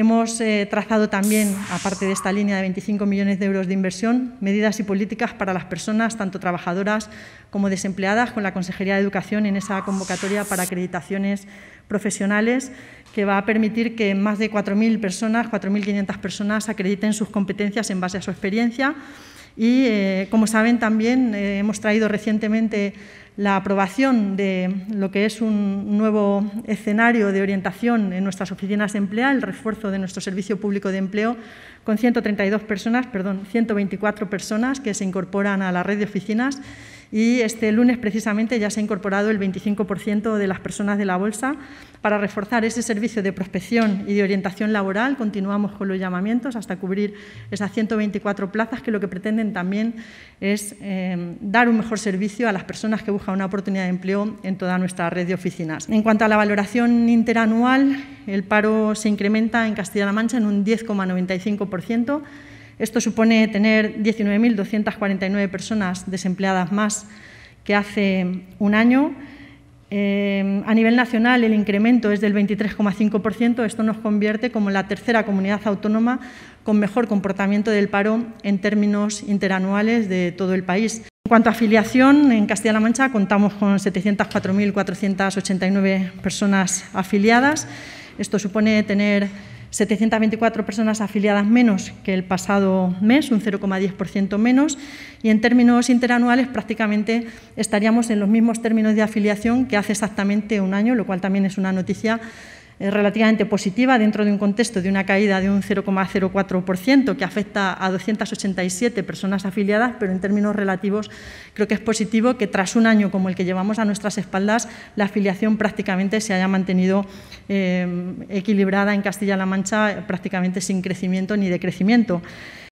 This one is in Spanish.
Hemos eh, trazado también, aparte de esta línea de 25 millones de euros de inversión, medidas y políticas para las personas, tanto trabajadoras como desempleadas, con la Consejería de Educación en esa convocatoria para acreditaciones profesionales que va a permitir que más de 4.000 personas, 4.500 personas acrediten sus competencias en base a su experiencia y, eh, como saben, también eh, hemos traído recientemente la aprobación de lo que es un nuevo escenario de orientación en nuestras oficinas de empleo, el refuerzo de nuestro servicio público de empleo, con 132 personas, perdón, 124 personas que se incorporan a la red de oficinas y este lunes precisamente ya se ha incorporado el 25% de las personas de la bolsa. Para reforzar ese servicio de prospección y de orientación laboral continuamos con los llamamientos hasta cubrir esas 124 plazas que lo que pretenden también es em, dar un mejor servicio a las personas que buscan una oportunidad de empleo en toda nuestra red de oficinas. En cuanto a la valoración interanual, el paro se incrementa en Castilla-La Mancha en un 10,95% esto supone tener 19.249 personas desempleadas más que hace un año. Eh, a nivel nacional el incremento es del 23,5%. Esto nos convierte como la tercera comunidad autónoma con mejor comportamiento del paro en términos interanuales de todo el país. En cuanto a afiliación, en Castilla-La Mancha contamos con 704.489 personas afiliadas. Esto supone tener 724 personas afiliadas menos que el pasado mes, un 0,10% menos, y en términos interanuales prácticamente estaríamos en los mismos términos de afiliación que hace exactamente un año, lo cual también es una noticia relativamente positiva dentro de un contexto de una caída de un 0,04% que afecta a 287 personas afiliadas, pero en términos relativos creo que es positivo que tras un año como el que llevamos a nuestras espaldas, la afiliación prácticamente se haya mantenido eh, equilibrada en Castilla-La Mancha, prácticamente sin crecimiento ni decrecimiento.